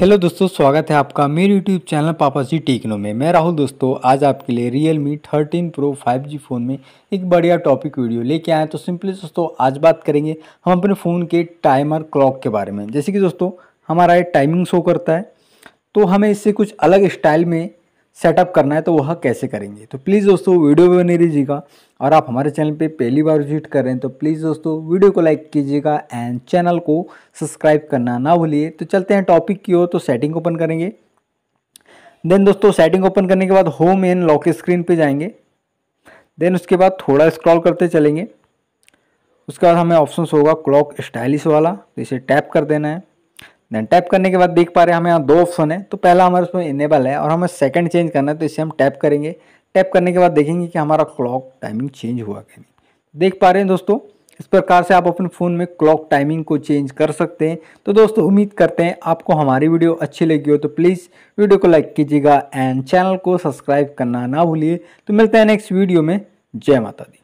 hello दोस्तों स्वागत है आपका मेरे यूट्यूब चैनल पापा जी टेक्नो में मैं राहुल दोस्तों आज आपके लिए Realme thirteen pro five G phone में एक बढ़िया टॉपिक वीडियो लेके आए तो सिंपली दोस्तों आज बात करेंगे हम अपने फ़ोन के टाइमर क्लॉक के बारे में जैसे कि दोस्तों हमारा ये टाइमिंग शो करता है तो हमें इससे कुछ अलग स्टाइल में सेटअप करना है तो वह कैसे करेंगे तो प्लीज़ दोस्तों वीडियो भी बने रहिएगा और आप हमारे चैनल पे पहली बार विजिट कर रहे हैं तो प्लीज़ दोस्तों वीडियो को लाइक कीजिएगा एंड चैनल को सब्सक्राइब करना ना भूलिए तो चलते हैं टॉपिक की ओर तो सेटिंग ओपन करेंगे देन दोस्तों सेटिंग ओपन करने के बाद होम एन लॉक स्क्रीन पर जाएंगे देन उसके बाद थोड़ा स्क्रॉल करते चलेंगे उसके बाद हमें ऑप्शन होगा क्लॉक स्टाइलिश वाला तो इसे टैप कर देना है देन टैप करने के बाद देख पा रहे हैं हमें यहाँ दो ऑप्शन है तो पहला हमारे उसमें इनेबल है और हमें सेकंड चेंज करना है तो इसे हम टैप करेंगे टैप करने के बाद देखेंगे कि हमारा क्लॉक टाइमिंग चेंज हुआ कि नहीं देख पा रहे हैं दोस्तों इस प्रकार से आप अपने फ़ोन में क्लॉक टाइमिंग को चेंज कर सकते हैं तो दोस्तों उम्मीद करते हैं आपको हमारी वीडियो अच्छी लगी हो तो प्लीज़ वीडियो को लाइक कीजिएगा एंड चैनल को सब्सक्राइब करना ना भूलिए तो मिलते हैं नेक्स्ट वीडियो में जय माता दी